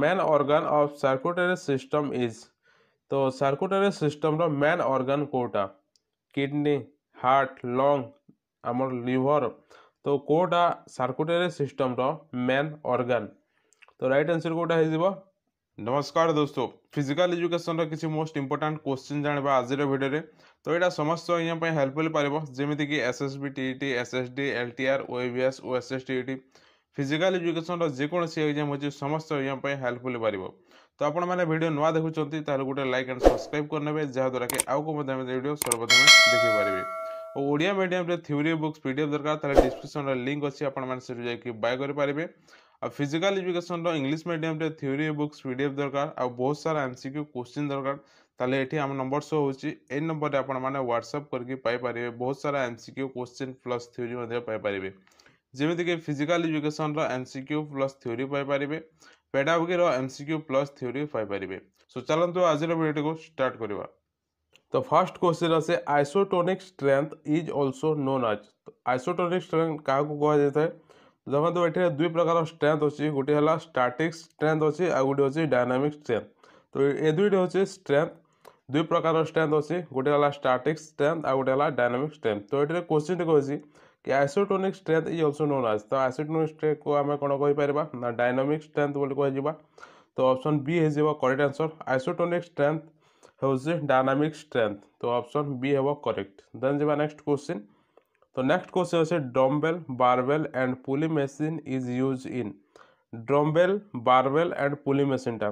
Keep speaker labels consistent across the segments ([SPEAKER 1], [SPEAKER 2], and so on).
[SPEAKER 1] main organ of circulatory system is तो circulatory system रो main organ कोटा kidney heart lung आम liver तो कोटा सर्कुटरी सिस्टम रो मेन ऑर्गन तो राइट आंसर कोटा हो नमस्कार दोस्तों फिजिकल एजुकेशन किसी मोस्ट इंपोर्टां क्वेश्चन जाना आज भिडियो तो यहाँ समस्त हेल्पफुल पार जमीक S S B T T S S D L T R O S O S S T T physical এজুকেশনর যেকোন সি এক্সাম হচ্ছে সমস্ত এক্সাম হেল্পফুল পারিব তো আপনার ভিডিও নয় দেখুম তাহলে গোটে লাইক আন্ড সবসক্রাইব করে নেবে যাদ্বারা কি আপনার ভিডিও সর্বপ্রথমে দেখিপারে ও ওড়িয়া মিডিয়ামে থিওরি বুকস পিডিএফ দরকার তাহলে ডিসক্রিপশনর লিঙ্ক অছি আপনার সেটু যাই বাই করে পারবে আর ফিজিকাল এজুকেশনর ইংলিশ মিডিয়ামে থিওরি বুকস পিডিএফ দরকার আর বহুত সারা এমসিকিউ কোশ্চিন দরকার তাহলে এটি আমার নম্বর শো হচ্ছে এই নম্বরে আপনার হোয়াটসঅ্যাপ করি পাইপারে বহুত সারা এমসিকিউ কোশ্চিন প্লস থিওরি পাইপারে ଯେମିତିକି ଫିଜିକାଲ୍ ଏଜୁକେସନ୍ର M C Q plus theory ପାଇପାରିବେ ପେଡ଼ାଗୋଗିର M C Q plus theory ପାଇପାରିବେ ସୋ ଚାଲନ୍ତୁ ଆଜିର ଭିଡ଼ିଓଟିକୁ ଷ୍ଟାର୍ଟ କରିବା ତ ଫାର୍ଷ୍ଟ କ୍ୱେଶ୍ଚିନ୍ ଆସେ isotonic strength is also known as isotonic strength କାହାକୁ କୁହାଯାଇଥାଏ ଦେଖନ୍ତୁ ଏଠାରେ ଦୁଇ ପ୍ରକାର ଷ୍ଟ୍ରେଙ୍ଥ ଅଛି ଗୋଟିଏ ହେଲା ଷ୍ଟାଟିକ୍ ଷ୍ଟ୍ରେଙ୍ଥ ଅଛି ଆଉ ଗୋଟିଏ ଅଛି ଡାଇନାମିକ୍ ଷ୍ଟ୍ରେଙ୍ଥ ତ ଏ ଦୁଇଟି ହେଉଛି ଷ୍ଟ୍ରେଙ୍ଥ ଦୁଇ ପ୍ରକାର ଷ୍ଟ୍ରେଙ୍ଥ ଅଛି ଗୋଟିଏ ହେଲା ଷ୍ଟାଟିକ୍ ଷ୍ଟ୍ରେଙ୍ଥ ଆଉ ଗୋଟିଏ ହେଲା ଡାଇନାମିକ୍ ଷ୍ଟ୍ରେଙ୍ଥ ତ ଏଠାରେ କ୍ୱେଶ୍ଚିନ୍ଟି କହିଛି कि isotonic strength is also known as तो आइसोटोनिक स्ट्रेंथ को आम कौन कही पार ना डायनामिक स्ट्रेंथ बोली कह तो ऑप्शन बी हो करेक्ट आंसर आइसोटोनिक स्ट्रेंथ हूँ डायनामिक स्ट्रेंथ तो ऑप्शन बी हे करेक्ट देन जी नेक्स्ट क्वेश्चन तो नेक्स्ट क्वेश्चन अच्छे dumbbell barbell and pulley machine is use in dumbbell barbell and pulley machine टा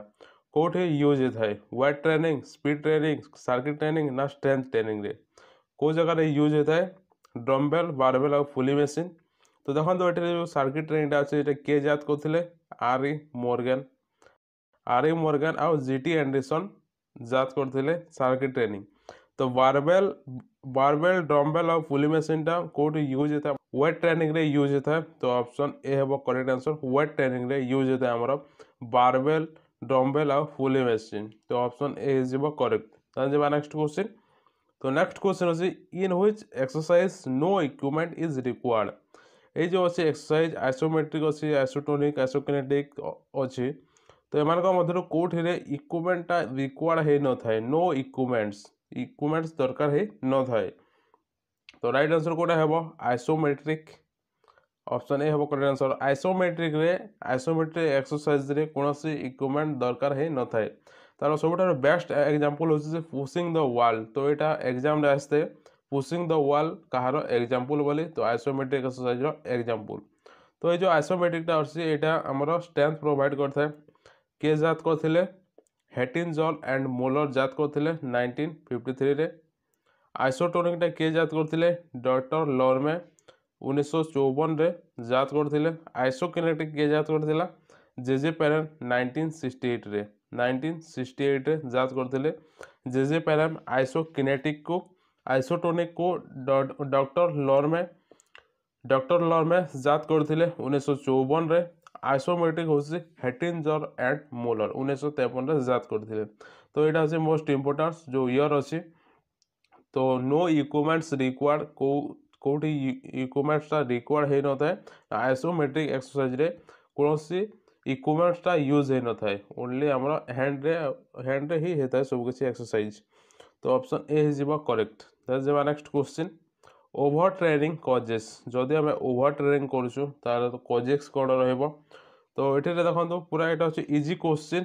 [SPEAKER 1] कौटे यूज होता है training speed training circuit training ना स्ट्रेंथ ट्रेनिंग कौ जगार यूज होता है ডম্বেল বারবেল ଆଉ ଫୁଲି ମେସିନ୍ ତ ଦେଖନ୍ତୁ ଏଠାରେ ଯେଉଁ ସାର୍କିଟ ଟ୍ରେଣ୍ଡ ଅଛି ଏଇଟା କିଏ ଜାତ କରୁଥିଲେ ଆରି ମୋର୍ଗାନ୍ ଆରି ମୋର୍ଗାନ୍ ଆଉ ଜି ଟି ଆଣ୍ଡରସନ୍ ଜାତ କରୁଥିଲେ ସାର୍କିଟ ଟ୍ରେନିଂ ତ ବାରବେଲ ବାରବେଲ ଡମ୍ବେଲ ଆଉ ଫୁଲି ମେସିନ୍ଟା କେଉଁଠି ୟୁଜ୍ ହେଇଥାଏ ୱେଟ୍ ଟ୍ରେନିଂରେ ୟୁଜ୍ ହେଇଥାଏ ତ ଅପସନ୍ ଏ ହେବ କରେକ୍ଟ ଆନ୍ସର୍ ୱେଟ୍ ଟ୍ରେନିଂରେ ୟୁଜ୍ ହେଇଥାଏ ଆମର ବାରବେଲ ଡମ୍ବେଲ ଆଉ ଫୁଲି ମେସିନ୍ ତ ଅପସନ୍ ଏ ହେଇଯିବ କରେକ୍ଟ ତାହେଲେ ଯିବା ନେକ୍ସଟ କ୍ୱେଶ୍ଚିନ୍ तो नेक्स्ट क्वेश्चन अच्छे in which exercise no equipment is required ये जो अच्छे एक्सरसाइज आइसोमेट्रिक अच्छे आइसोटोनिक आइसोकनेटिक अच्छे तो यूर कौटे इक्विपमेंटा रिक्वायर्ड हो ना नो इक्विपमेंट्स इक्विपमेंट्स दरकार हो न थाए तो रईट आंसर कौटा है आइसोमेट्रिक ऑप्शन ए हम correct answer isometric isometric exercise कौन सी इक्विपमेंट दरकार हो न था ତାର ସବୁଠାରୁ ବେଷ୍ଟ ଏକ୍ଜାମ୍ପଲ୍ ହେଉଛି ଯେ ପୁସିଂ ଦ ୱାଲ୍ ତ ଏଇଟା ଏକ୍ଜାମ୍ରେ ଆସେ ପୁସିଂ ଦ ୱାଲ୍ କାହାର ଏକ୍ଜାମ୍ପଲ୍ ବୋଲି ତ ଆଇସୋମେଟ୍ରିକ୍ ଏକ୍ସରସାଇଜ୍ର ଏକ୍ଜାମ୍ପଲ୍ ତ ଏଇ ଯେଉଁ ଆଇସୋମେଟ୍ରିକ୍ଟା ଅଛି ଏଇଟା ଆମର ଷ୍ଟ୍ରେନ୍ଥ ପ୍ରୋଭାଇଡ଼ କରିଥାଏ କିଏ ଜାତ କରିଥିଲେ ହେଟିନ୍ ଜଲ୍ ଆଣ୍ଡ ମୋଲର ଜାତ କରିଥିଲେ ନାଇନଟିନ୍ ଫିଫ୍ଟି ଥ୍ରୀରେ ଆଇସୋଟୋନିକ୍ଟା କିଏ ଜାତ କରିଥିଲେ ଡକ୍ଟର ଲର୍ମେ ଉଣେଇଶହ ଚଉବନରେ ଜାତ କରିଥିଲେ ଆଇସୋକିନେଟିକ୍ କିଏ ଜାତ କରିଥିଲା ଜେଜେ ପ୍ୟାରେଣ୍ଟ ନାଇନଟିନ୍ ସିକ୍ସଟି ଏଇଟ୍ରେ नाइंटीन सिक्सटी एट्रे जांच करते जेजे आइसो आइसोकिनेटिक को आइसोटोनिक को डॉक्टर लर्मे डॉक्टर लर्मे जांच करते उन्नीस चौवन रे आइसोमेट्रिक हूँ हेटिनजर एंड मोलर उन्नीस तेपन जांच करते तो यहाँ से मोस्ट इम्पोर्टान्स जो इयर अच्छी तो नो इक्विपमेंट्स रिक्वायर्ड को कौटी इक्विपमेंट्स रिक्वायर्ड हो न था आइसोमेट्रिक एक्सरसाइज कौन सी ইকুইপমেন্টসটা ইউজ হয়ে নথায় ওনলি আমার হ্যান্ডরে হ্যান্ডরে হি হয়ে সব কিছু এক্সরসাইজ তো অপশন এ হয়ে করেক্ট যা next question over training causes যদি আমি ওভর ট্রেনিং করছু তাহলে তো কজেস কোণ রহব তো এটি দেখুন পুরা এটা হচ্ছে ইজি কোশ্চিন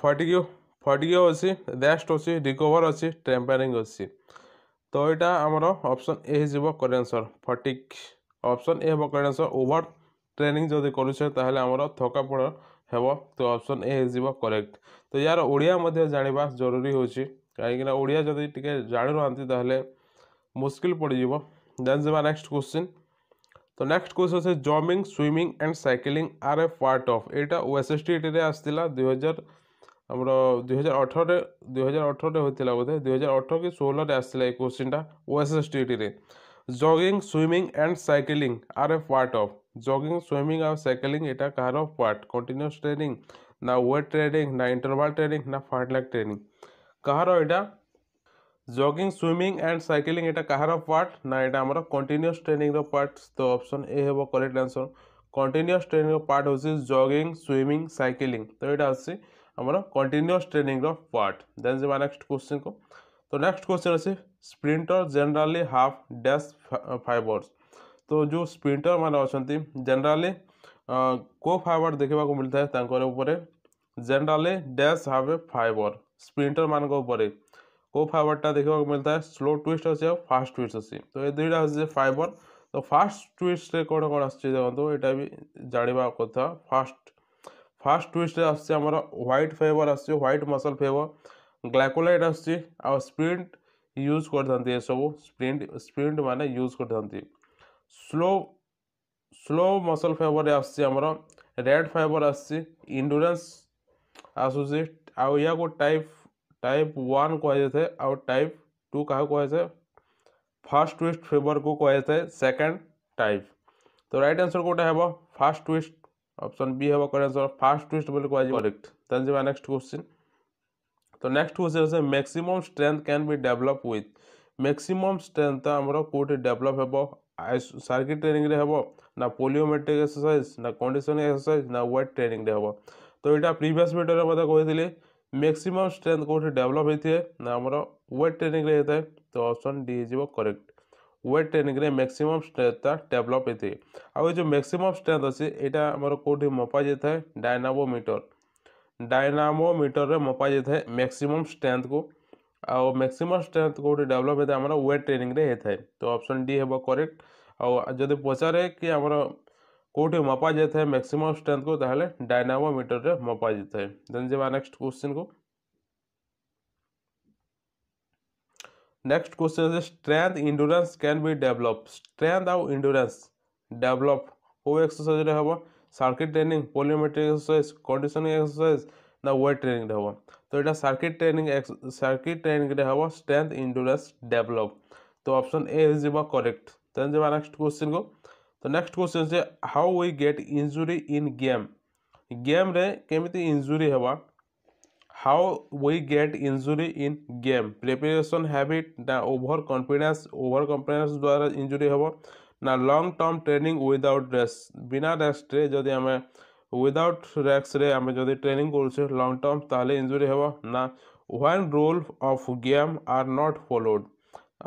[SPEAKER 1] ফটিগিও ফটিগিও অছি রেস্ট অছি রিকভার অছি টেম্পারিং অছি তো এটা আমার অপশন এ হয়ে করেক্ট আনসর ফটিক অপশন এ হব করেক্ট আনসর ওভর ଟ୍ରେନିଂ ଯଦି କରୁଛେ ତାହେଲେ ଆମର ଥକାପଣ ହେବ ତ ଅପସନ୍ ଏ ହେଇଯିବ କରେକ୍ଟ ତ ୟାର ଓଡ଼ିଆ ମଧ୍ୟ ଜାଣିବା ଜରୁରୀ ହେଉଛି କାହିଁକିନା ଓଡ଼ିଆ ଯଦି ଟିକେ ଜାଣିନାହାନ୍ତି ତାହେଲେ ମୁସ୍କିଲ ପଡ଼ିଯିବ ଦେନ୍ ଯିବା ନେକ୍ସଟ କ୍ୱେଶ୍ଚିନ୍ ତ ନେକ୍ସଟ କ୍ୱେଶ୍ଚନ୍ ଅଛି ଜମିଂ swimming and cycling are a part of ଏଇଟା ଓଏସ୍ଏସ୍ଟିଟିରେ ଆସିଥିଲା ଦୁଇହଜାର ଆମର ଦୁଇହଜାର ଅଠରରେ ଦୁଇହଜାର ଅଠରରେ ହୋଇଥିଲା ବୋଧେ ଦୁଇହଜାର ଅଠର କି ଷୋହଳରେ ଆସିଥିଲା ଏଇ କ୍ୱେଶ୍ଚିନ୍ଟା ଓଏସ୍ଏସ୍ଟିଟିରେ jogging swimming and cycling are a part of jogging swimming or cycling এটা কার অফ what continuous training না weight training না interval training না fartlek training কার এটা জগিং সুইমিং অ্যান্ড সাইকেলিং এটা কাহার পার্ট না এটা আমার কন্টিনিউস ট্রেনিংর পার্ট তো অপসন এ হব করেক্ট আনসর কন্টিনিউস ট্রেনিংর পার্ট হচ্ছে জগিং সুইমিং সাইকেলিং তো এটা হচ্ছে আমার কন্টিনিউস ট্রেনিংর পার্ট দেন যা নেক্সট কোশ্চিন কো তো নেক্সট কোশ্চিন আছে sprinter generally have dash fibres तो जो ସ୍ପ୍ରିଣ୍ଟର ମାନେ ଅଛନ୍ତି ଜେନେରାଲି କେଉଁ ଫାଇବର ଦେଖିବାକୁ ମିଳିଥାଏ ତାଙ୍କର ଉପରେ generally dash have a fibre ସ୍ପ୍ରିଣ୍ଟରମାନଙ୍କ ଉପରେ କେଉଁ ଫାଇବରଟା ଦେଖିବାକୁ ମିଳିଥାଏ ସ୍ଲୋ ଟ୍ୱିଷ୍ଟ ଅଛି ଆଉ ଫାଷ୍ଟ ଟ୍ୱିଷ୍ଟ ଅଛି ତ ଏ ଦୁଇଟା ହେଉଛି ଫାଇବର ତ ଫାଷ୍ଟ ଟ୍ୱିଷ୍ଟରେ କ'ଣ କ'ଣ ଆସୁଛି ଦେଖନ୍ତୁ ଏଇଟା ବି ଜାଣିବା କଥା ଫାଷ୍ଟ ଫାଷ୍ଟ ଟ୍ୱିଷ୍ଟରେ ଆସୁଛି ଆମର ହ୍ୱାଇଟ୍ ଫେଭର୍ ଆସୁଛି ହ୍ୱାଇଟ୍ ମସଲ୍ ଫେଭର୍ ଗ୍ଲାକୋଲାଇଟ୍ ଆସୁଛି ଆଉ ସ୍ପ୍ରିଣ୍ଟ ୟୁଜ୍ କରିଥାନ୍ତି ଏସବୁ ସ୍ପ୍ରିଣ୍ଟ ସ୍ପ୍ରିଣ୍ଟ ମାନେ ୟୁଜ୍ କରିଥାନ୍ତି ସ୍ଲୋ ସ୍ଲୋ ମସଲ୍ ଫାଇବର୍ରେ ଆସୁଛି ଆମର ରେଡ଼୍ ଫାଇବର୍ ଆସୁଛି ଇଣ୍ଡୁରାନ୍ସ ଆସୁଛି ଆଉ ଏହାକୁ ଟାଇପ୍ ଟାଇପ୍ ୱାନ୍ କୁହାଯାଇଥାଏ ଆଉ ଟାଇପ୍ ଟୁ କାହାକୁ କୁହାଯାଏ ଫାଷ୍ଟ ଟୁଇଷ୍ଟ ଫେବରକୁ କୁହାଯାଇଥାଏ ସେକେଣ୍ଡ ଟାଇପ୍ ତ ରାଇଟ୍ ଆନ୍ସର୍ କେଉଁଟା ହେବ ଫାଷ୍ଟ ଟୁଇଷ୍ଟ ଅପସନ୍ ବି ହେବ କରେକ୍ଟ ଆନ୍ସର୍ ଫାଷ୍ଟ ଟୁଇଷ୍ଟ ବୋଲି କୁହାଯିବ କରେକ୍ଟ ତାହେଲେ ଯିବା ନେକ୍ସଟ କ୍ୱେଶ୍ଚିନ୍ ତ ନେକ୍ସଟ କ୍ୱେଶ୍ଚିନ୍ ଅଛି maximum strength can be develop with maximum ଷ୍ଟ୍ରେନ୍ଥଟା ଆମର କେଉଁଠି ଡେଭଲପ୍ ହେବ সার্কিট ট্রেনিংরে হব না পোলিওমেট্রিক এক্সরসাইজ না কন্ডিশনিং এক্সরসাইজ না ওয়েট ট্রেনিংরে হব তো এটা প্রিভিয়াস ভিডিওরে মধ্যে কইলি ম্যাক্সিমম স্ট্রেংথ কোটি ডেভেলপ হইথিয়ে না আমার ওয়েট ট্রেনিংরে হইথায় তো অপশন ডি হইযিব করেক্ট ওয়েট ট্রেনিংরে ম্যাক্সিমম স্ট্রেংথটা ডেভেলপ হইথিয়ে আউ যে ম্যাক্সিমম স্ট্রেংথ আছে এটা আমার কোটি মপা যাইথায় ডাইনামোমিটর ডাইনামোমিটরে মপা যাইথায় ম্যাক্সিমম স্ট্রেংথ কো आ मैक्सीम स्ट्रेन्थ कौट डेभलप होता है वेट ट्रेनिंग होता है तो अपसन डी हम करेक्ट जदि पचारे कि आम कौटे मपा जाए था मैक्सीम स्ट्रेन्थ को डायनामोमीटर में मपा जाए देन नेक्स्ट क्वेश्चन को next question strength endurance can be develop strength आउ इंडोरेन्स डेभलप कौ एक्सरसाइज हम circuit training plyometric exercise conditioning exercise ना ওয়েট ट्रेनिंग हे तो এটা सर्किट ट्रेनिंग सर्किट ट्रेनिंग हम स्ट्रेन्थ ইন্ডুরান্স डेभलप तो অপশন ए যাব করেক্ট তেন যাব নেক্সট क्वेश्चन को तो नेक्स्ट क्वेश्चन से how we get injury in game game रे केमिति इंजुरी हवा how we get injury in game preparation habit ना ओभर कन्फिडेन्स ओवर कन्फिडेन्स द्वारा इंजुरी हे ना long term training without rest बिना रेस्ट रे जदि हमें without X-ray ଆମେ ଯଦି ଟ୍ରେନିଂ କରୁଛେ ଲଙ୍ଗ୍ ଟର୍ମ ତାହେଲେ ଇଞ୍ଜୁରି ହେବ ନା when rule of game are not followed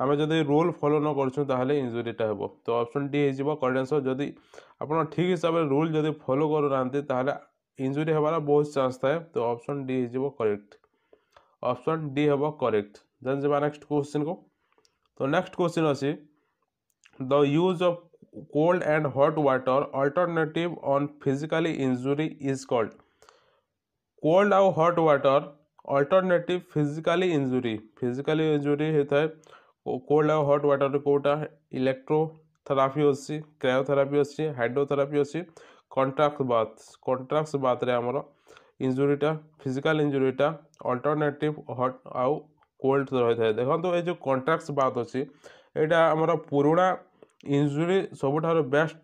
[SPEAKER 1] ଆମେ ଯଦି ରୋଲ୍ ଫଲୋ ନ କରୁଛୁ ତାହେଲେ ଇଞ୍ଜୁରିଟା ହେବ ତ ଅପସନ୍ ଡି ହେଇଯିବ କରେକ୍ଟ ଆନ୍ସର୍ ଯଦି ଆପଣ ଠିକ୍ ହିସାବରେ ରୁଲ୍ ଯଦି ଫଲୋ କରୁନାହାନ୍ତି ତାହେଲେ ଇଞ୍ଜୁରି ହେବାର ବହୁତ ଚାନ୍ସ ଥାଏ ତ ଅପସନ୍ ଡି ହେଇଯିବ କରେକ୍ଟ ଅପସନ୍ ଡି ହେବ କରେକ୍ଟ ଦେନ୍ ଯିବା ନେକ୍ସଟ କୋଶ୍ଚିନ୍କୁ ତ ନେକ୍ସଟ କୋଶ୍ଚିନ୍ ଅଛି the use of cold and hot water alternative on physical injury is called cold और hot water alternative physically injury physically injury होता है cold और hot water कोटा electrotherapy होसी cryotherapy होसी hydrotherapy होसी contract bath contracts bath रे हमरो injury टा physical injury टा alternative hot आउ cold रहता है देखो तो ये जो contracts bath होसी एटा हमरो पुराना ଇଞ୍ଜୁରି ସବୁଠାରୁ ବେଷ୍ଟ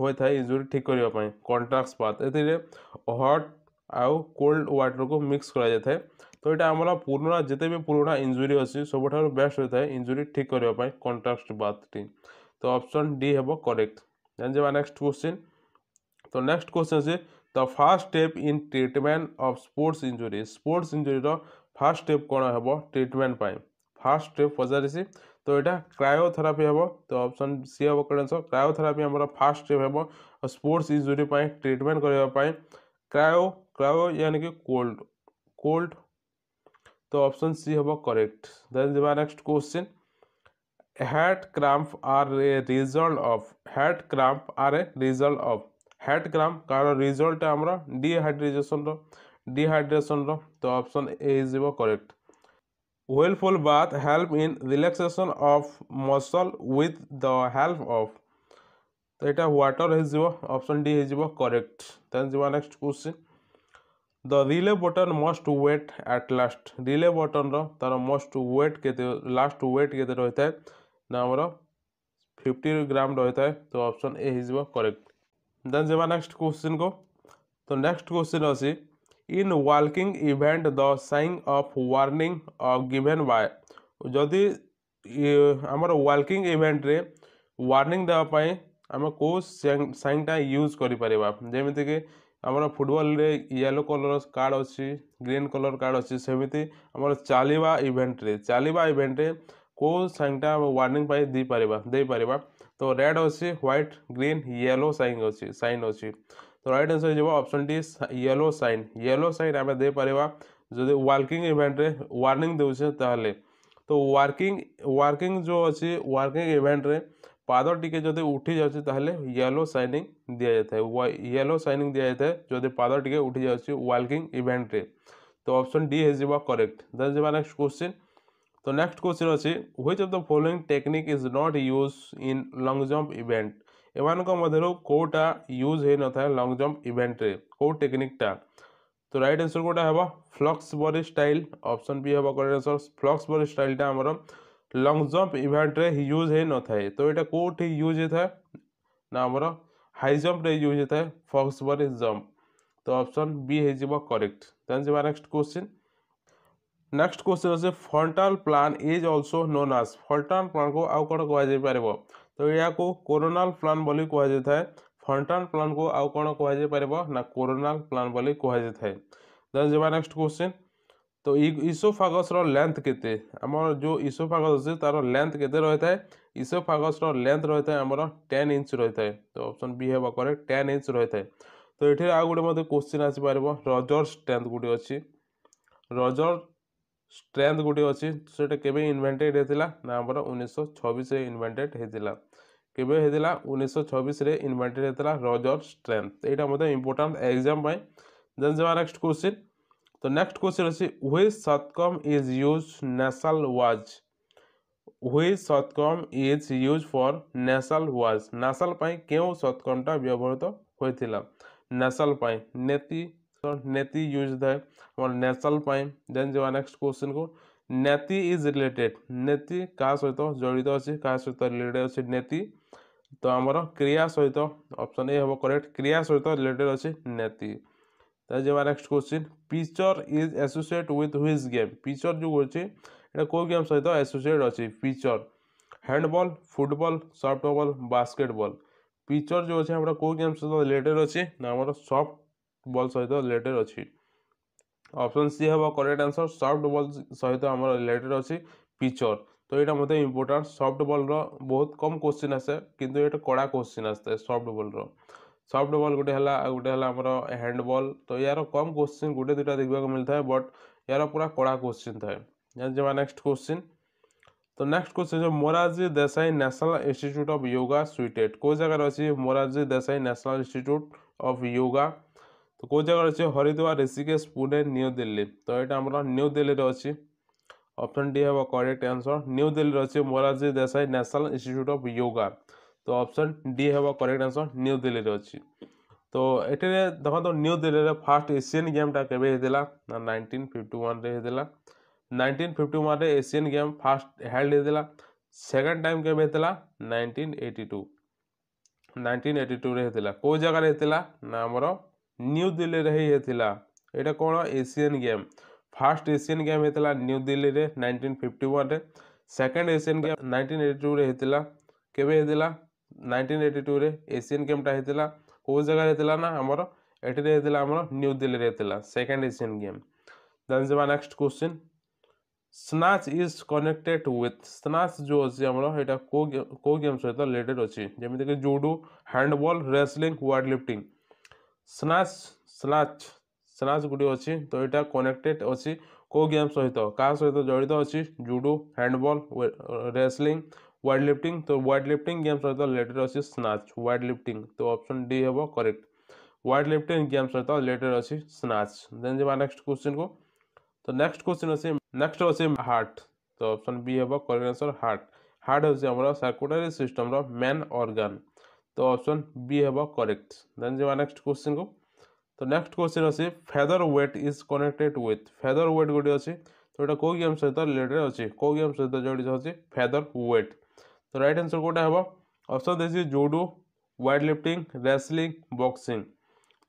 [SPEAKER 1] ହୋଇଥାଏ ଇଞ୍ଜୁରି ଠିକ୍ କରିବା ପାଇଁ କଣ୍ଟ୍ରାକ୍ଟ ପାଥ୍ ଏଥିରେ ହଟ୍ ଆଉ କୋଲ୍ଡ ୱାଟର୍କୁ ମିକ୍ସ କରାଯାଇଥାଏ ତ ଏଇଟା ଆମର ପୁରୁଣା ଯେତେ ବି ପୁରୁଣା ଇଞ୍ଜୁରି ଅଛି ସବୁଠାରୁ ବେଷ୍ଟ ହୋଇଥାଏ ଇଞ୍ଜୁରି ଠିକ୍ କରିବା ପାଇଁ କଣ୍ଟ୍ରାକ୍ଟ ବାଥ୍ଟି ତ ଅପସନ୍ ଡି ହେବ କରେକ୍ଟ ଦେନ୍ ଯିବା ନେକ୍ସଟ କ୍ୱେଶ୍ଚିନ୍ ତ ନେକ୍ସଟ କ୍ୱେଶ୍ଚିନ୍ ଅଛି the first step in treatment of sports injury sports ଇଞ୍ଜୁରିର ଫାର୍ଷ୍ଟ ଷ୍ଟେପ୍ କ'ଣ ହେବ ଟ୍ରିଟମେଣ୍ଟ ପାଇଁ ଫାର୍ଷ୍ଟ ଷ୍ଟେପ୍ ପଚାରିଛି तो यहाँ क्रायोथेरापी हम तो অপশন सी हम করেন্স ক্রায়োথেরাপি আমার ফার্স্ট স্টেপ হব স্পোর্টস ইঞ্জুরি পাই ট্রিটমেন্ট করা क्रायो ক্রায়ো यानी कि कोल्ड कोल्ड तो ऑप्शन सी हम correct then next question heat cramp are a result of heat cramp are a result of heat cramp कार रिजल्ट आमर डिहाइड्रेजेसन डिहाइड्रेसन तो option A is correct willful bath help in relaxation of muscle with the help of तो यहाँ water option D हो correct next question the relay baton must weigh at least relay baton रार must weigh के least व्वेट के रही है ना आम फिफ्टी ग्राम रही है तो ऑप्शन ए हो करेक्ट देन जी नेक्स्ट क्वेश्चन को तो नेक्स्ट क्वेश्चन अच्छी in walking event the sign of warning given by जदि आम वर्किंग इवेंट रे वार्निंग देवाई आम कौ सैनटा यूज कर जमीक आम फुटबल येलो कलर कार्ड अच्छी ग्रीन कलर कार्ड अच्छे सेमती आम चलवा इवेंट रे चलवा इवेंट रे कौ सैनटा वार्निंग दे पार दे पार तो रेड अच्छे ह्वैट ग्रीन येलो सैन अच्छी सैन अच्छी तो right answer option D yellow sign yellow sign आम देपर जदि वर्किंग इवेंट रे वार्निंग देवे तो वर्किंग वर्किंग जो अच्छी वर्किंग इवेंट रे पाद टिके जदि उठी जाए येलो सैनिंग दि जाए येलो सैनिंग दि जाए जो पाद टिके उठी जाए वर्किंग इवेंट रे तो ऑप्शन डी हो जीवा करेक्ट देन जीवा नेक्स्ट क्वेश्चन तो नेक्स्ट क्वेश्चन अच्छे which of the following technique is not use in long jump event मध्य कौटा यूज हो नए लंग जम्प इवेंट्रे कौ टेक्निकटा तो रईट आंसर कौटा हाँ Fosbury style option B हम कैट आंसर फ्लक्स बड़ी स्टाइलटा आम लंग जम्प इवेंट्रे यूज हो नए तो ये कौट यूज होता है ना आम हाई जम्प्रे यूज होता है फ्लक्स बड़ी जम्प तो अपसन बी हो करेक्ट जा नेक्स्ट क्वेश्चन नेक्स्ट क्वेश्चन अच्छे फंटाल प्लां इज अल्सो नोन आज फंटाल प्लां को आउ कौन कह पार ତ ଏହାକୁ କୋରୋନାଲ୍ ପ୍ଲାନ୍ ବୋଲି କୁହାଯାଇଥାଏ ଫଣ୍ଟାନ୍ ପ୍ଲାନ୍କୁ ଆଉ କ'ଣ କୁହାଯାଇପାରିବ ନା କୋରୋନାଲ୍ ପ୍ଲାନ୍ ବୋଲି କୁହାଯାଇଥାଏ ଦେନ୍ ଯିବା ନେକ୍ସଟ କ୍ୱେଶ୍ଚିନ୍ ତ ଇସୋଫାଗସ୍ର ଲେନ୍ଥ କେତେ ଆମର ଯେଉଁ ଇସୋଫାଗସ୍ ଅଛି ତା'ର ଲେନ୍ଥ କେତେ ରହିଥାଏ ଇସୋଫାଗସ୍ର ଲେନ୍ଥ ରହିଥାଏ ଆମର ଟେନ୍ ଇଞ୍ଚ ରହିଥାଏ ତ ଅପସନ୍ ବି ହେବ କରେକ୍ଟ ଟେନ୍ ଇଞ୍ଚ ରହିଥାଏ ତ ଏଠାରେ ଆଉ ଗୋଟେ ମଧ୍ୟ କ୍ୱେଶ୍ଚିନ୍ ଆସିପାରିବ ରଜର୍ସ ଟେନ୍ଥ ଗୋଟେ ଅଛି ରଜର ଷ୍ଟ୍ରେନ୍ଥ ଗୋଟେ ଅଛି ସେଇଟା କେବେ ଇନଭେଣ୍ଟେଡ଼ ହେଇଥିଲା ନା ଆମର ଉଣେଇଶହ ଛବିଶରେ ଇନଭେଣ୍ଟେଡ଼ ହେଇଥିଲା କେବେ ହେଇଥିଲା ଉଣେଇଶହ ଛବିଶରେ ଇନଭେଣ୍ଟେଡ଼ ହେଇଥିଲା ରଜର ଷ୍ଟ୍ରେନ୍ଥ ଏଇଟା ମଧ୍ୟ ଇମ୍ପୋର୍ଟାଣ୍ଟ ଏକ୍ଜାମ୍ ପାଇଁ ଦେନ୍ ଯିବା ନେକ୍ସଟ କ୍ୱେଶ୍ଚିନ୍ ତ ନେକ୍ସଟ କ୍ୱେଶ୍ଚିନ୍ ଅଛି ହୁଏ shatkarma is use nasal wash ହୁଏ shatkarma is use for nasal wash nasal ପାଇଁ କେଉଁ ସତ୍କମ୍ଟା ବ୍ୟବହୃତ ହୋଇଥିଲା ନେସାଲ ପାଇଁ ନେତି ନେତି ୟୁଜ୍ ଥାଏ और नेचुरल पाइम देन जब नेक्स्ट क्वेश्चन को नेति इज रिलेटेड नेति क्या सहित जड़ित अच्छी क्या सहित रिलेटेड अच्छे नेति तो आमर क्रिया सहित ऑप्शन ए हम करेक्ट क्रिया सहित रिलेटेड अच्छे नेति जब next question pitcher is associate with which game pitcher जो अच्छे এটা गेम सहित সহিত अच्छे অছি pitcher football football softball basketball pitcher যে অছে আমরা কেউ গেম সহিত রিলেটেড অছি না আমার সফ্টবল सहित रिलेटेड অছি ଅପସନ୍ ସି ହେବ କରେକ୍ଟ ଆନ୍ସର୍ ସଫ୍ଟ ବଲ୍ ସହିତ ଆମର ରିଲେଟେଡ୍ ଅଛି ପିଚର୍ ତ ଏଇଟା ମଧ୍ୟ ଇମ୍ପୋର୍ଟାଣ୍ଟ ସଫ୍ଟ ବଲ୍ର ବହୁତ କମ୍ କୋଶ୍ଚିନ୍ ଆସେ କିନ୍ତୁ ଏଇଟା କଡ଼ା କୋଶ୍ଚିନ୍ ଆସିଥାଏ ସଫ୍ଟ ବଲ୍ର ସଫ୍ଟ ବଲ୍ ଗୋଟେ ହେଲା ଆଉ ଗୋଟେ ହେଲା ଆମର ହ୍ୟାଣ୍ଡ ବଲ୍ ତ ଏହାର କମ୍ କୋଶ୍ଚିନ୍ ଗୋଟେ ଦୁଇଟା ଦେଖିବାକୁ ମିଳିଥାଏ ବଟ୍ ଏହାର ପୁରା କଡ଼ା କୋଶ୍ଚିନ୍ ଥାଏ ଯିବା ନେକ୍ସଟ କୋଶ୍ଚିନ୍ ତ ନେକ୍ସଟ କୋଶ୍ଚିନ୍ ଯେ Morarji Desai national institute of yoga situated କେଉଁ ଜାଗାରେ ଅଛି Morarji Desai national institute of yoga তো କେଉଁ ଜାଗାରେ ଅଛି ହରିଦ୍ୱାର ଋଷିକେଶ ପୁନେ ନ୍ୟୁ ଦିଲ୍ଲୀ ତ ଏଇଟା ଆମର ନ୍ୟୁ ଦିଲ୍ଲୀରେ ଅଛି ଅପସନ୍ ଡି ହେବ କରେକ୍ଟ ଆନ୍ସର୍ ନ୍ୟୁ ଦିଲ୍ଲୀରେ ଅଛି Morarji Desai national institute of yoga ତ ଅପସନ୍ ଡି ହେବ କରେକ୍ଟ ଆନ୍ସର୍ ନ୍ୟୁ ଦିଲ୍ଲୀରେ ଅଛି ତ ଏଠାରେ ଦେଖନ୍ତୁ ନ୍ୟୁ ଦିଲ୍ଲୀରେ ଫାର୍ଷ୍ଟ ଏସିଆନ୍ ଗେମ୍ଟା କେବେ ହେଇଥିଲା ନା ନାଇଣ୍ଟିନ୍ ଫିଫ୍ଟି ୱାନ୍ରେ ହେଇଥିଲା ନାଇଣ୍ଟିନ୍ ଫିଫ୍ଟି ୱାନ୍ରେ ଏସିଆନ୍ ଗେମ୍ ଫାର୍ଷ୍ଟ ହେଲ୍ଡ ହେଇଥିଲା ସେକେଣ୍ଡ ଟାଇମ୍ କେବେ ହେଇଥିଲା nineteen eighty two nineteen eighty ଟୁରେ ହେଇଥିଲା କେଉଁ ଜାଗାରେ ହେଇଥିଲା ନା ଆମର ନ୍ୟୁ ଦିଲ୍ଲୀରେ ହେଇଥିଲା ଏଇଟା କ'ଣ Asian game first Asian game ହେଇଥିଲା ନ୍ୟୁ ଦିଲ୍ଲୀରେ ନାଇଣ୍ଟିନ୍ ଫିଫ୍ଟି ୱାନ୍ରେ second Asian game nineteen eighty ଟୁରେ ହେଇଥିଲା କେବେ ହେଇଥିଲା ନାଇଣ୍ଟିନ୍ ଏଇଟି ଟୁରେ ଏସିଆନ୍ ଗେମ୍ଟା ହେଇଥିଲା କେଉଁ ଜାଗାରେ ହେଇଥିଲା ନା ଆମର ଏଠିରେ ହେଇଥିଲା ଆମର ନ୍ୟୁ ଦିଲ୍ଲୀରେ ହେଇଥିଲା ସେକେଣ୍ଡ ଏସିଆନ୍ ଗେମ୍ ଦେନ୍ ଯିବା next question snatch is connected with snatch ଯେଉଁ ଅଛି ଆମର ଏଇଟା କେଉଁ କେଉଁ ଗେମ୍ ସହିତ ରିଲେଟେଡ୍ ଅଛି ଯେମିତିକି judo handball wrestling weight lifting snatch snatch snatch गुड़ी अच्छे तो यहाँ कनेक्टेड अच्छी को गेम सहित क्या सहित जड़ित अच्छी जुडो हैंडबल रेसलिंग व्वेट लिफ्टिंग तो व्वेट लिफ्टिंग गेम सहित रिलेटेड अच्छे स्नाच व्वेट लिफ्टिंग तो ऑप्शन डी हे करेक्ट व्वेट लिफ्टिंग गेम सहित रिलेटेड अच्छे स्नाच दे नेक्स्ट क्वेश्चन को तो नेक्स्ट क्वेश्चन अच्छे नेक्स्ट अच्छे हार्ट तो ऑप्शन बी हे करेक्ट आंसर हार्ट हार्ट हूँ आम सर्कुलेटरी सिस्टम मेन अर्गान तो ऑप्शन बी हे करेक्ट देन जी नेक्स्ट क्वेश्चन को तो नेक्स्ट क्वेश्चन अच्छे feather weight is connected with feather व्वेट गोटे अच्छे तो यहाँ कौ गेम सहित रिलेटेड अच्छे कौ गेम सहित जोड़ी तो तो अच्छे फेदर व्वेट तो रईट आंसर कौटा हे अप्सन देसी जोडो व्वेट लिफ्टिंग रेसलिंग बक्सींग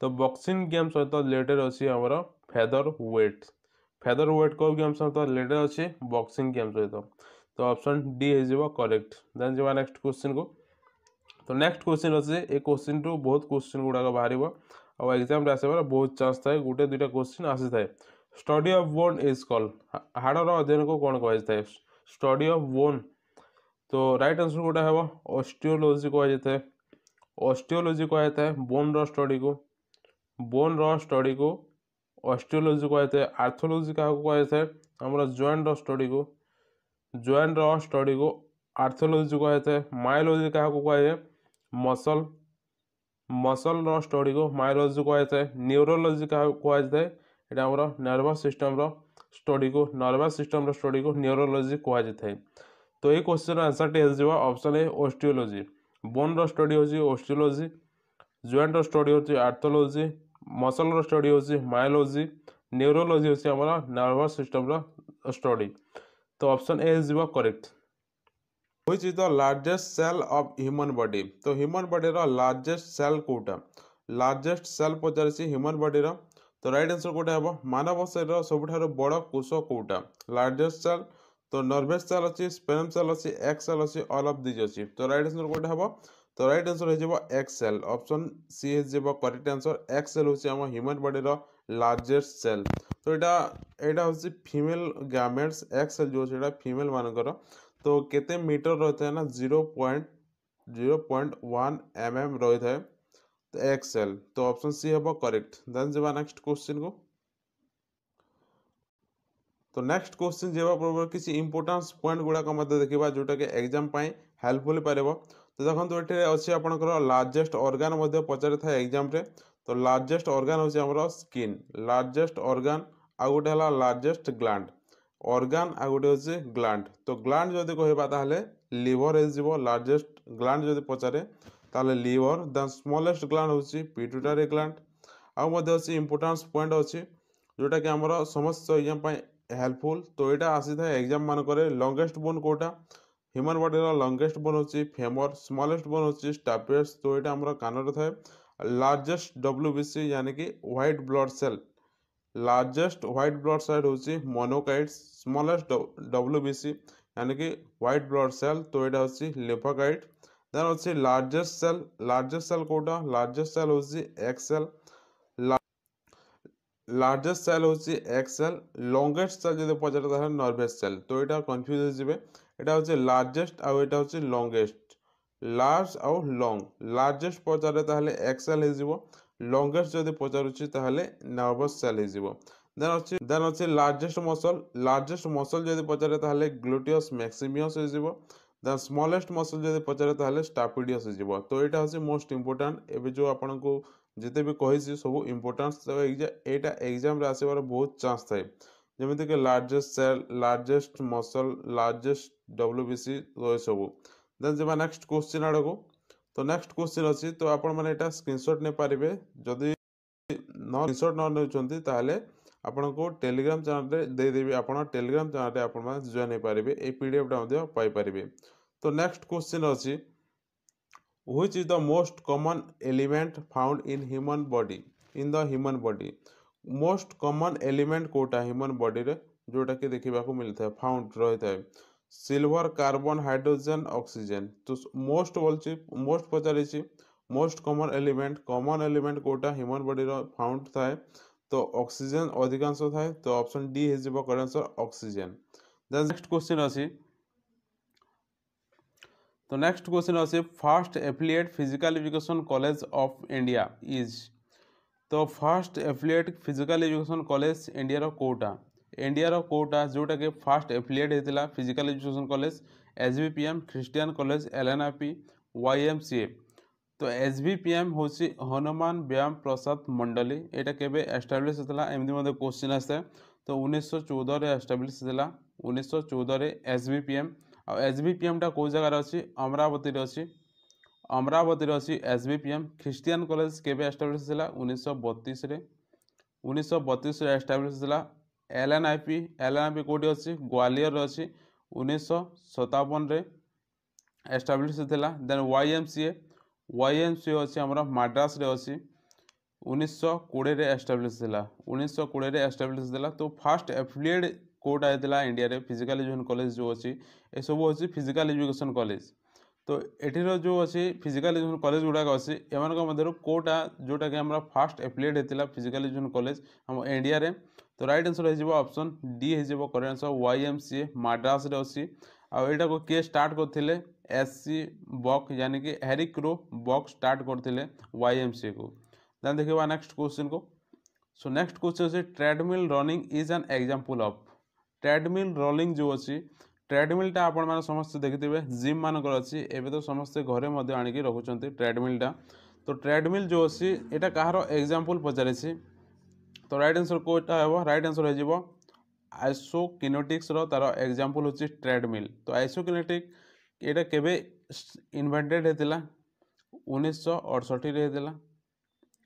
[SPEAKER 1] तो बक्सींग गेम सहित रिलेटेड अच्छे आमर फेदर व्वेट फेदर व्वेट कौ गेम सहित रिलेटेड अच्छे बक्सींग गेम सहित तो अप्सन डी हो करेक्ट देन जी नेक्स्ट क्वेश्चन को ତ ନେକ୍ସଟ କୋଶ୍ଚିନ୍ ଅଛି ଯେ ଏ କୋଶ୍ଚିନ୍ରୁ ବହୁତ କୋଶ୍ଚିନ୍ ଗୁଡ଼ାକ ବାହାରିବ ଆଉ ଏକ୍ଜାମ୍ରେ ଆସିବାର ବହୁତ ଚାନ୍ସ ଥାଏ ଗୋଟେ ଦୁଇଟା କୋଶ୍ଚିନ୍ ଆସିଥାଏ study of bone is call ହାଡ଼ର ଅଧ୍ୟୟନକୁ କ'ଣ କୁହାଯାଇଥାଏ ଷ୍ଟଡି ଅଫ୍ ବୋନ୍ ତ ରାଇଟ୍ ଆନ୍ସର୍ କେଉଁଟା ହେବ ଅଷ୍ଟିଓଲୋଜି କୁହାଯାଇଥାଏ ଅଷ୍ଟିଓଲୋଜି କୁହାଯାଇଥାଏ ବୋନ୍ର ଷ୍ଟଡିକୁ ବୋନ୍ର ଷ୍ଟଡିକୁ ଅଷ୍ଟ୍ରିଓଲୋଜି କୁହାଯାଇଥାଏ ଆର୍ଥୋଲୋଜି କାହାକୁ କୁହାଯାଇଥାଏ ଆମର ଜଏଣ୍ଟର ଷ୍ଟଡିକୁ ଜଏଣ୍ଟର ଷ୍ଟଡିକୁ ଆର୍ଥୋଲୋଜି କୁହାଯାଇଥାଏ ମାୟୋଲୋଜି କାହାକୁ କୁହାଯାଏ ମସଲ ମସଲର ଷ୍ଟଡ଼ିକୁ ମାଇଲୋଜି କୁହାଯାଇଥାଏ ନ୍ୟୁରୋଲୋଜି କୁହାଯାଇଥାଏ ଏଇଟା ଆମର ନର୍ଭସ୍ ସିଷ୍ଟମ୍ର ଷ୍ଟଡ଼ିକୁ ନର୍ଭସ୍ ସିଷ୍ଟମ୍ର ଷ୍ଟଡ଼ିକୁ ନ୍ୟୁରୋଲୋଜି କୁହାଯାଇଥାଏ ତ ଏଇ କ୍ୱେଶ୍ଚିନ୍ର ଆନ୍ସର୍ଟି ହେଇଯିବ ଅପସନ୍ ଏ ଓଷ୍ଟିଓଲୋଜି ବୋନ୍ର ଷ୍ଟଡ଼ି ହେଉଛି ଓଷ୍ଟିଓଲୋଜି ଜଏଣ୍ଟର ଷ୍ଟଡ଼ି ହେଉଛି ଆର୍ଥୋଲୋଜି ମସଲର ଷ୍ଟଡ଼ି ହେଉଛି ମାଇଲୋଜି ନ୍ୟୁରୋଲୋଜି ହେଉଛି ଆମର ନର୍ଭସ୍ ସିଷ୍ଟମ୍ର ଷ୍ଟଡ଼ି ତ ଅପସନ୍ ଏ ହେଇଯିବ କରେକ୍ଟ हुई is the largest cell of human body तो human body रा largest cell Kota largest cell पचारसी human body रा तो राइट आंसर कोटा है मानव शरीर सब बड़ कोष कोटा लार्जेस्ट सेल तो नर्भस सेल अच्छी स्पेनम सेल अच्छी एक्स सेल अच्छी अल अफ दिज अच्छी तो रईट आंसर कौटे है तो रईट आंसर हो सेल ऑप्शन सी हो करेक्ट आंसर एक्स सेल हूँ आम ह्यूमन बडीर लार्जेस्ट सेल तो यहाँ यहाँ हूँ फीमेल गैमेट्स एक्स सेल जो फिमेल मानकर તો કેતે મીટર રોહિત હે zero point zero point one M M रही હે तो एक्सएल तो ऑप्शन सी हे करेक्ट देन जवा नेक्स्ट क्वेश्चन को तो नेक्स्ट क्वेश्चन जवा पूर्व किसी इंपोर्टान्स पॉइंट गुड़ाक देखा जोटा कि एग्जाम हेल्पफुल पार तो देखो ये तो अच्छे आप लार्जेस्ट अर्गान पचार था एग्जाम तो लार्जेस्ट अर्गान हो आम स्किन लार्जेस्ट अर्गान आउ गोटे लार्जेस्ट ग्लांड ଅର୍ଗାନ୍ ଆଉ ଗୋଟେ ହେଉଛି ଗ୍ଲାଣ୍ଡ ତ ଗ୍ଲାଣ୍ଡ ଯଦି କହିବା ତାହେଲେ ଲିଭର ହେଇଯିବ ଲାର୍ଜେଷ୍ଟ ଗ୍ଲାଣ୍ଡ ଯଦି ପଚାରେ ତାହେଲେ ଲିଭର ଦେନ୍ ସ୍ମଲେଷ୍ଟ ଗ୍ଲାଣ୍ଡ ହେଉଛି ପିଟ୍ୟୁଟାରୀ ଗ୍ଲାଣ୍ଡ ଆଉ ମଧ୍ୟ ଅଛି ଇମ୍ପୋର୍ଟାନ୍ସ ପଏଣ୍ଟ ଅଛି ଯେଉଁଟାକି ଆମର ସମସ୍ତ ଏକ୍ଜାମ୍ ପାଇଁ ହେଲ୍ପଫୁଲ୍ ତ ଏଇଟା ଆସିଥାଏ ଏକ୍ଜାମ୍ ମାନଙ୍କରେ ଲଙ୍ଗେଷ୍ଟ ବୋନ୍ କେଉଁଟା ହ୍ୟୁମାନ୍ ବଡ଼ିର ଲଙ୍ଗେଷ୍ଟ ବୋନ୍ ହେଉଛି ଫେମର୍ ସ୍ମଲେଷ୍ଟ ବୋନ୍ ହେଉଛି ଷ୍ଟାପେସ୍ ତ ଏଇଟା ଆମର କାନରେ ଥାଏ ଲାର୍ଜେଷ୍ଟ ଡବ୍ଲ୍ୟୁ ବି ସି କି white blood cell largest white blood cell हूँ मोनोकाइट्स स्मलेस्ट डब्ल्यूबीसी यानी कि व्हाइट ब्लड सेल तो यहाँ हूँ लेफोकाइट देन अच्छे लार्जेस्ट सेल लार्जेस्ट सेल कौटा लार्जेस्ट सेल हूँ एक्सेल लार्जेस्ट सेल हूँ एक्सेल लंगेस्ट सेल जब पचार नर्भस सेल तो यहाँ कन्फ्यूज तो हो यहाँ लार्जेस्ट आटा हूँ लंगेस्ट लार्ज आउ लंग लार्जेस्ट पचारे एक्सएल हो ଲଙ୍ଗେଷ୍ଟ ଯଦି ପଚାରୁଛି ତାହେଲେ ନର୍ଭସ୍ ସେଲ୍ ହେଇଯିବ ଦେନ୍ ଅଛି ଦେନ୍ ଅଛି ଲାର୍ଜେଷ୍ଟ ମସଲ୍ ଲାର୍ଜେଷ୍ଟ ମସଲ୍ ଯଦି ପଚାରେ ତାହେଲେ ଗ୍ଲୁଟିଅସ୍ ମ୍ୟାକ୍ସିମିଅସ୍ ହେଇଯିବ ଦେନ୍ ସ୍ମଲେଷ୍ଟ ମସଲ୍ ଯଦି ପଚାରେ ତାହେଲେ ଷ୍ଟାପିଡ଼ିଅସ୍ ହେଇଯିବ ତ ଏଇଟା ହେଉଛି ମୋଷ୍ଟ ଇମ୍ପୋର୍ଟାଣ୍ଟ ଏବେ ଯେଉଁ ଆପଣଙ୍କୁ ଯେତେ ବି କହିଛି ସବୁ ଇମ୍ପୋର୍ଟାନ୍ସ ଏଇଟା ଏକ୍ଜାମ୍ରେ ଆସିବାର ବହୁତ ଚାନ୍ସ ଥାଏ ଯେମିତିକି largest cell largest muscle largest W B C ଏସବୁ ଦେନ୍ ଯିବା ନେକ୍ସଟ କୋଶ୍ଚିନ୍ ଆଡ଼କୁ তো ନେକ୍ସଟ କ୍ୱେଶ୍ଚିନ୍ ଅଛି ତ ଆପଣମାନେ ଏଇଟା ସ୍କ୍ରିନସଟ୍ ନେଇପାରିବେ ଯଦି ନ ସ୍କ୍ରିନସଟ୍ ନ ନେଉଛନ୍ତି ତାହେଲେ ଆପଣଙ୍କୁ ଟେଲିଗ୍ରାମ ଚ୍ୟାନେଲରେ ଦେଇଦେବି ଆପଣ ଟେଲିଗ୍ରାମ ଚ୍ୟାନେଲରେ ଆପଣମାନେ ଜଏନ୍ ହେଇପାରିବେ ଏଇ ପି ଡି ଏଫ୍ଟା ମଧ୍ୟ ପାଇପାରିବେ ତ ନେକ୍ସଟ କ୍ୱେଶ୍ଚିନ୍ ଅଛି which is the most common element found in human body in the human body most common element कोटा human body रे जोटा कि देखा मिलता है फाउंड रही है સિલ્વર કાર્બન હાઇડ્રોજન ઓક્સિજન તો મોસ્ટ બોલଛି મોસ્ટ પચારીଛି most common element common element કોટા હ્યુમન બોડીର ફાઉન્ડ થાય તો ઓક્સિજન અધિકાંશ થાય તો ઓપ્શન ડી ହେଇଯିବ correct answer oxygen then next question ଅଛି ତ ନେକ୍ସଟ କ୍ୱେଶ୍ଚିନ୍ ଅଛି first affiliate physical education college of India is ତ first affiliate physical education college ଇଣ୍ଡିଆର କେଉଁଟା ଏନ୍ଡିଆର କୋଟା ଯେଉଁଟାକି ଫାର୍ଷ୍ଟ ଏଫିଲିଏଟ୍ ହେଇଥିଲା physical education college S B P M Christian college LNIP YMCA তো এসভিপিএম হচ্ছে হনুমান ব্যায়াম প্রসাদ মন্ডলী এটা কেবে এস্টাবলিশ হয়েছিল এমনি মধ্যে কোশ্চিন আসে তো উনিশশো চৌদরে এস্টাবলিশ হয়েছিল উনিশশো চৌদরে এসভিপিএম আর এসভিপিএমটা কেউ জায়গার অছি অমরাবতীরে অছি অমরাবতীরে অছি এসভিপিএম খ্রিস্টিয়ান কলেজ কেবে এস্টাবলিশ হয়েছিল উনিশশো বত্রিশে উনিশশো বত্রিশে এস্টাবলিশ হয়েছিল L N I P L N I P କେଉଁଠି ଅଛି ଗ୍ୱାଲିୟରରେ ଅଛି ଉଣେଇଶହ ସତାବନରେ ଏଷ୍ଟାବ୍ଲିଶ ହେଇଥିଲା then Y M C A Y M C A ଅଛି ଆମର ମାଡ୍ରାସରେ ଅଛି ଉଣେଇଶହ କୋଡ଼ିଏରେ ଏଷ୍ଟାବ୍ଲିଶ ହେଇଥିଲା ଉଣେଇଶହ କୋଡ଼ିଏରେ ଏଷ୍ଟାବ୍ଲିଶ ହେଇଥିଲା ତ ଫାର୍ଷ୍ଟ ଆଫିଲିଏଟ୍ କେଉଁଟା ହେଇଥିଲା ଇଣ୍ଡିଆରେ ଫିଜିକାଲ ଏଜୁକେସନ୍ କଲେଜ ଯେଉଁ ଅଛି ଏସବୁ ଅଛି ଫିଜିକାଲ ଏଜୁକେସନ୍ କଲେଜ ତ ଏଠିର ଯେଉଁ ଅଛି ଫିଜିକାଲ ଏଜୁକେସନ୍ କଲେଜ ଗୁଡ଼ାକ ଅଛି ଏମାନଙ୍କ ମଧ୍ୟରୁ କେଉଁଟା ଯେଉଁଟାକି ଆମର ଫାର୍ଷ୍ଟ ଆଫିଲିଏଟ୍ ହେଇଥିଲା ଫିଜିକାଲ ଏଜୁକେସନ୍ କଲେଜ ଆମ ଇଣ୍ଡିଆରେ ତ ରାଇଟ୍ ଆନ୍ସର୍ ହେଇଯିବ ଅପସନ୍ ଡି ହେଇଯିବ correct answer Y M C A ମାଡ୍ରାସରେ ଅଛି ଆଉ ଏଇଟାକୁ କିଏ ଷ୍ଟାର୍ଟ କରିଥିଲେ ଏସ୍ ସି ବକ୍ ଯାନିକି ହେରିକ୍ରୋ ବକ୍ ଷ୍ଟାର୍ଟ କରିଥିଲେ ୱାଇ ଏମ୍ ସିଏକୁ ଦେନ୍ ଦେଖିବା ନେକ୍ସଟ କୋଶ୍ଚିନ୍କୁ ସୋ ନେକ୍ସଟ କୋଶ୍ଚିନ୍ ଅଛି treadmill running is an example of treadmill running ଯେଉଁ ଅଛି ଟ୍ରେଡମିଲ୍ଟା ଆପଣମାନେ ସମସ୍ତେ ଦେଖିଥିବେ ଜିମ୍ ମାନଙ୍କର ଅଛି ଏବେ ତ ସମସ୍ତେ ଘରେ ମଧ୍ୟ ଆଣିକି ରଖୁଛନ୍ତି ଟ୍ରେଡମିଲ୍ଟା ତ ଟ୍ରେଡମିଲ୍ ଯେଉଁ ଅଛି ଏଇଟା କାହାର ଏକ୍ଜାମ୍ପଲ୍ ପଚାରିଛି ତ ରାଇଟ୍ ଆନ୍ସର୍ କେଉଁଟା ହେବ ରାଇଟ୍ ଆନ୍ସର୍ ହେଇଯିବ ଆଇସୋକିନେଟିକ୍ସର ତା'ର ଏକ୍ଜାମ୍ପଲ୍ ହେଉଛି ଟ୍ରେଡ଼ମିଲ୍ ତ ଆଇସୋକିନେଟିକ୍ ଏଇଟା କେବେ ଇନଭେଣ୍ଟେଡ଼୍ ହେଇଥିଲା ଉଣେଇଶହ ଅଠଷଠିରେ ହେଇଥିଲା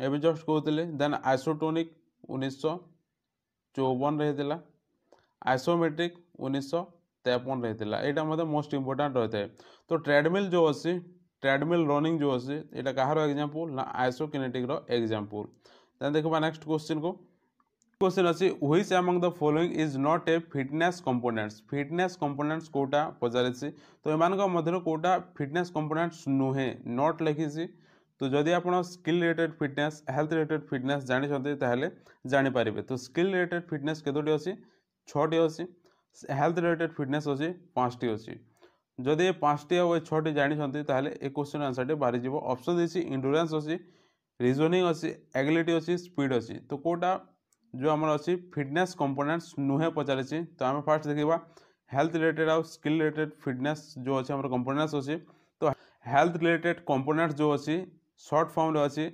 [SPEAKER 1] ଏବେ ଜଷ୍ଟ କହୁଥିଲେ ଦେନ୍ ଆଇସୋଟୋନିକ୍ ଉଣେଇଶହ ଚଉବନରେ ହେଇଥିଲା ଆଇସୋମେଟ୍ରିକ୍ ଉଣେଇଶହ ତେପନରେ ହେଇଥିଲା ଏଇଟା ମଧ୍ୟ ମୋଷ୍ଟ ଇମ୍ପୋର୍ଟାଣ୍ଟ ରହିଥାଏ ତ ଟ୍ରେଡ଼ମିଲ୍ ଯେଉଁ ଅଛି ଟ୍ରେଡ଼ମିଲ୍ ରନିଂ ଯେଉଁ ଅଛି ଏଇଟା କାହାର ଏକ୍ଜାମ୍ପଲ୍ ନା ଆଇସୋକିନେଟିକ୍ର ଏକ୍ଜାମ୍ପଲ୍ ଦେନ୍ ଦେଖିବା ନେକ୍ସଟ କୋଶ୍ଚିନ୍କୁ क्वेश्चन अच्छी which among the following is not a fitness components fitness components कोटा पचारिଛି ତ ଏମାନଙ୍କ ମଧ୍ୟରୁ କୋଉଟା ଫିଟନେସ୍ କମ୍ପୋନେଣ୍ଟସ୍ ନୁହେଁ ନଟ୍ ଲେଖିଛି ତ ଯଦି ଆପଣ skill related fitness health related fitness ଜାଣିଛନ୍ତି ତାହେଲେ ଜାଣିପାରିବେ ତ ସ୍କିଲ୍ ରିଲେଟେଡ୍ ଫିଟନେସ୍ କେତୋଟି ଅଛି ଛଅଟି ଅଛି ହେଲ୍ଥ ରିଲେଟେଡ୍ ଫିଟନେସ୍ ଅଛି ପାଞ୍ଚଟି ଅଛି ଯଦି ଏ ପାଞ୍ଚଟି ଆଉ ଏ ଛଅଟି ଜାଣିଛନ୍ତି ତାହେଲେ ଏ କ୍ୱେଶ୍ଚନ୍ ଆନ୍ସର୍ଟି ବାହାରିଯିବ ଅପସନ୍ ଦେଇଛି ଇଣ୍ଡୁରାନ୍ସ ଅଛି ରିଜନିଂ ଅଛି ଏବିଲିଟି ଅଛି ସ୍ପିଡ୍ ଅଛି ତ କେଉଁଟା जो आम अच्छी फिटनेस कंपोनेंट्स नुहे पचारे तो आम फास्ट देखा हेल्थ रिलेटेड आउ स्किल रिलेटेड फिटनेस जो अच्छे कंपोनेट्स कंपोनेंट्स अच्छी तो हेल्थ रिलेटेड कंपोनेंट्स जो अच्छी सर्ट फर्म्रे अच्छी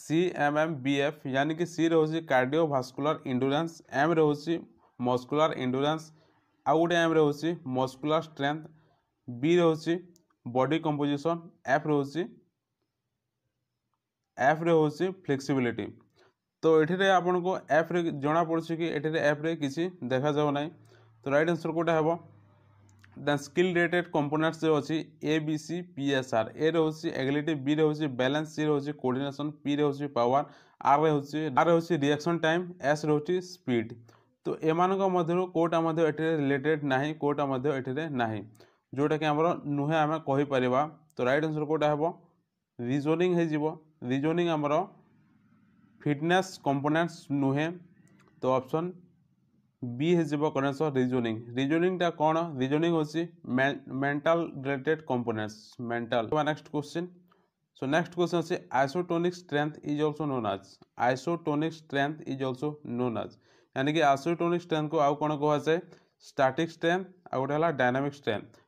[SPEAKER 1] C M M B F यानी कि सी रोज कार्डियो भास्कुलर इंडुरान्स एम रोज मस्कुलर इंडुरान्स आउ गोटे एम रोज मस्कुलर स्ट्रेन्थ बी रोज बॉडी कंपोजिशन एफ रोज एफ रे फ्लेक्सिबिलिटी তো ଏଠିରେ ଆପଣଙ୍କୁ ଆପ୍ରେ ଜଣାପଡ଼ୁଛି କି ଏଠିରେ ଆପ୍ରେ କିଛି ଦେଖାଯାଉ ନାହିଁ ତ ରାଇଟ୍ ଆନ୍ସର୍ କେଉଁଟା ହେବ ଦେନ୍ ସ୍କିଲ୍ ରିଲେଟେଡ୍ କମ୍ପୋନେଣ୍ଟସ୍ ଯେଉଁ ଅଛି A B C P S R ଏରେ ହେଉଛି ଏଗିଲିଟି ବିରେ ହେଉଛି ବାଲାନ୍ସ ସିରେ ହେଉଛି କୋର୍ଡିନେସନ୍ ପିରେ ହେଉଛି ପାୱାର ଆର୍ରେ ହେଉଛି ଆର୍ରେ ହେଉଛି ରିଆକ୍ସନ୍ ଟାଇମ୍ ଏସ୍ରେ ହେଉଛି ସ୍ପିଡ୍ ତ ଏମାନଙ୍କ ମଧ୍ୟରୁ କେଉଁଟା ମଧ୍ୟ ଏଠାରେ ରିଲେଟେଡ୍ ନାହିଁ କେଉଁଟା ମଧ୍ୟ ଏଠାରେ ନାହିଁ ଯେଉଁଟାକି ଆମର ନୁହେଁ ଆମେ କହିପାରିବା ତ ରାଇଟ୍ ଆନ୍ସର୍ କେଉଁଟା ହେବ ରିଜୋନିଂ ହେଇଯିବ ରିଜୋନିଂ ଆମର फिटनेस कम्पोनेन्ट्स नुहे तो ऑप्शन बी हो कनेक्ट रिजनिंग रिजनिंगटा कौन रिजनिंग हूँ mental related components mental next question so next question अच्छे isotonic strength is also known as isotonic strength is also known as यानी कि आइसोटोनिक स्ट्रेंथ को आउ कौन कहुए स्टाटिक स्ट्रेंथ आ गए है डायनामिक स्ट्रेंथ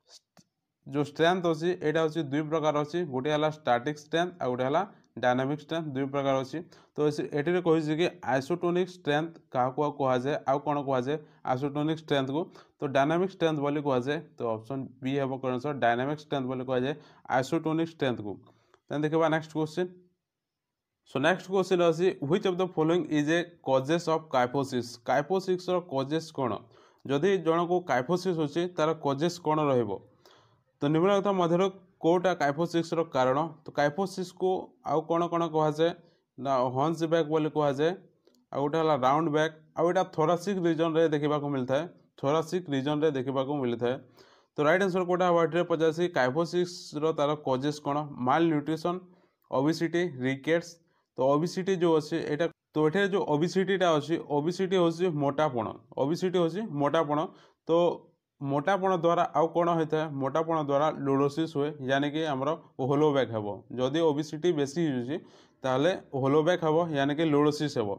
[SPEAKER 1] जो स्ट्रेंथ अच्छी यहाँ हूँ दुई प्रकार अच्छी गोटे है स्टाटिक स्ट्रेंथ आ गए है ଡାଇନାମିକ୍ସଟା ଦୁଇ ପ୍ରକାର ଅଛି ତ ଏଠିରେ କହିଛି କି ଆଇସୋଟୋନିକ୍ ଷ୍ଟ୍ରେନ୍ଥ କାହାକୁ ଆଉ କୁହାଯାଏ ଆଉ କ'ଣ କୁହାଯାଏ ଆଇସୋଟୋନିକ୍ ଷ୍ଟ୍ରେନ୍ଥକୁ ତ ଡାଇନାମିକ୍ ଷ୍ଟ୍ରେନ୍ଥ ବୋଲି କୁହାଯାଏ ତ ଅପସନ୍ ବି ହେବ କ'ଣ ସର୍ ଡାଇନାମିକ୍ ଷ୍ଟ୍ରେନ୍ଥ ବୋଲି କୁହାଯାଏ ଆଇସୋଟୋନିକ୍ ଷ୍ଟ୍ରେନ୍ଥକୁ ଦେନ୍ ଦେଖିବା next question So next question is which of the following is a causes of kyphosis kyphosis ର causes କ'ଣ ଯଦି ଜଣକୁ kyphosis ଅଛି ତାର causes କ'ଣ ରହିବ ତ ନିମ୍ନଲିଖିତ ମଧ୍ୟରୁ କେଉଁଟା କାଇଫୋସିସ୍ର କାରଣ ତ କାଇଫୋସିସ୍କୁ ଆଉ କ'ଣ କ'ଣ କୁହାଯାଏ ନା ହଂସ ବ୍ୟାକ୍ ବୋଲି କୁହାଯାଏ ଆଉ ଗୋଟେ ହେଲା ରାଉଣ୍ଡ ବ୍ୟାକ୍ ଆଉ ଏଇଟା ଥୋରାସିକ୍ ରିଜନ୍ରେ ଦେଖିବାକୁ ମିଳିଥାଏ ଥୋରାସିକ୍ ରିଜନ୍ରେ ଦେଖିବାକୁ ମିଳିଥାଏ ତ ରାଇଟ୍ ଆନ୍ସର୍ କେଉଁଟା ହେବ ଏଠିରେ ପଚାରିଛି କାଇଫୋସିସ୍ର ତା'ର କଜେସ୍ କ'ଣ ମାଲ୍ ନ୍ୟୁଟ୍ରିସନ୍ ଓବିସିଟି ରିକେଟ୍ସ ତ ଓବିସିଟି ଯେଉଁ ଅଛି ଏଇଟା ତ ଏଠାରେ ଯେଉଁ ଓବିସିଟିଟା ଅଛି ଓବିସିଟି ହେଉଛି ମୋଟାପଣ ଓବିସିଟି ହେଉଛି ମୋଟାପଣ ତ ମୋଟାପଣ ଦ୍ୱାରା ଆଉ କ'ଣ ହୋଇଥାଏ ମୋଟାପଣ ଦ୍ୱାରା ଲୋଡ଼ୋସିସ୍ ହୁଏ ଯାନିକି ଆମର ହୋଲୋ ବ୍ୟାକ୍ ହେବ ଯଦି ଓବିସିଟି ବେଶୀ ହେଇଯାଉଛି ତାହେଲେ ହୋଲୋ ବ୍ୟାକ୍ ହେବ ଯାନିକି ଲୋଡ଼ୋସିସ୍ ହେବ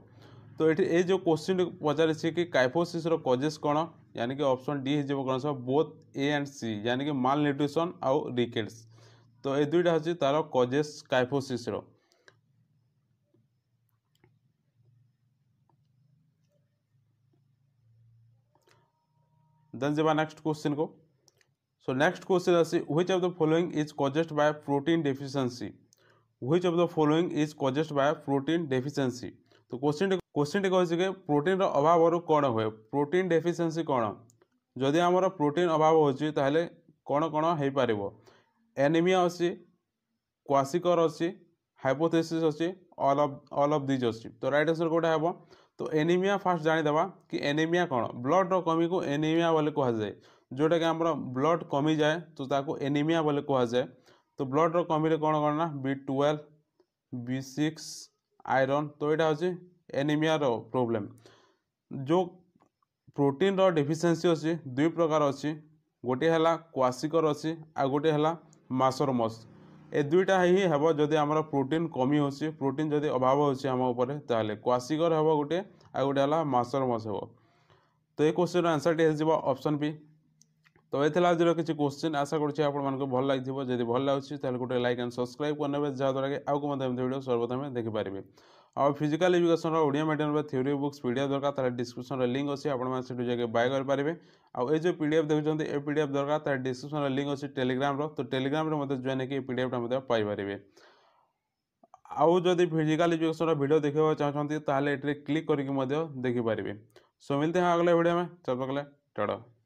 [SPEAKER 1] ତ ଏଠି ଏ ଯେଉଁ କୋଶ୍ଚିନ୍ ପଚାରିଛି କି କାଇଫୋସିସ୍ର କଜେସ୍ କ'ଣ ଯାନିକି ଅପସନ୍ ଡି ହେଇଯିବ କ'ଣ ସହ ବୋଥ୍ ଏ ଆଣ୍ଡ ସି ଯାନିକି ମାଲ୍ ନ୍ୟୁଟ୍ରିସନ୍ ଆଉ ରିକେଟ୍ସ ତ ଏ ଦୁଇଟା ହେଉଛି ତା'ର କଜେସ୍ କାଇଫୋସିସ୍ର देन जब नेक्स्ट क्वेश्चन को सो नेक्स्ट क्वेश्चन आसी which of the following is caused by protein deficiency which of the following is caused by protein deficiency तो क्वेश्चन क्वेश्चन कहছে যে প্রোটিনর অভাব কোণ হুয়ে প্রোটিন ডেফিসিয়েন্সি কোণ যদি আমার প্রোটিন অভাব হচ্ছে তাহলে কোণ কোণ হয়ে পাব এনিমিয়া অছি ক্বাসিকর অছি হাইপোথেসিস অছি all of all of these অছি তো রাইট আনসর কোটা হব તો એનિમિયા ફાસ્ટ જાણીଦେବା କି ଏନିମିଆ କ'ଣ ବ୍ଲଡ଼ର କମିକୁ ଏନିମିଆ ବୋଲି କୁହାଯାଏ ଯେଉଁଟାକି ଆମର ବ୍ଲଡ଼ କମିଯାଏ ତ ତାକୁ ଏନିମିଆ ବୋଲି କୁହାଯାଏ ତ ବ୍ଲଡ଼ର କମିରେ କ'ଣ କ'ଣ ନା B twelve B six iron ତ ଏଇଟା ହେଉଛି ଏନିମିଆର ପ୍ରୋବ୍ଲେମ୍ ଯେଉଁ ପ୍ରୋଟିନ୍ର ଡେଫିସିଏନ୍ସି ଅଛି ଦୁଇ ପ୍ରକାର ଅଛି ଗୋଟିଏ ହେଲା କ୍ୱାସିକର ଅଛି ଆଉ ଗୋଟିଏ ହେଲା ମାସର ମସ୍ ଏ ଦୁଇଟା ହିଁ ହେବ ଯଦି ଆମର ପ୍ରୋଟିନ୍ କମି ହେଉଛି ପ୍ରୋଟିନ୍ ଯଦି ଅଭାବ ହେଉଛି ଆମ ଉପରେ ତାହେଲେ କ୍ୱାସିକର ହେବ ଗୋଟେ ଆଉ ଗୋଟେ ହେଲା ମାସର ମାସ ହେବ ତ ଏ କୋଶ୍ଚିନ୍ର ଆନ୍ସର୍ଟି ହେଇଯିବ ଅପସନ୍ ବି ତ ଏ ଥିଲା ଆଜିର କିଛି କୋଶ୍ଚିନ୍ ଆଶା କରୁଛି ଆପଣମାନଙ୍କୁ ଭଲ ଲାଗିଥିବ ଯଦି ଭଲ ଲାଗୁଛି ତାହେଲେ ଗୋଟେ ଲାଇକ୍ ଆଣ୍ଡ ସବସ୍କ୍ରାଇବ୍ କରିନେବେ ଯାହାଦ୍ୱାରା କି ଆଉକୁ ମଧ୍ୟ ଏମିତି ଭିଡ଼ିଓ ସର୍ବପ୍ରଥମେ ଦେଖିପାରିବେ और physical education Odia medium theory books PDF दरकार तरह डिस्क्रिप्सन लिंक अच्छे आपठ जाए बाय कर करेंगे आउ जो पीडीएफ देखते ए पीडीएफ दरकार तरह डिस्क्रिप्सन लिंक अच्छे टेलीग्राम तो टेलीग्राम जॉन हो पीडीएफापारे आउ जदि फिजिकाल एजुकेशन भिडियो देखा चाहते तेल ये क्लिक करके देखिपारे सो मिलते हैं अगले भिडियो में चल पकड़े टड़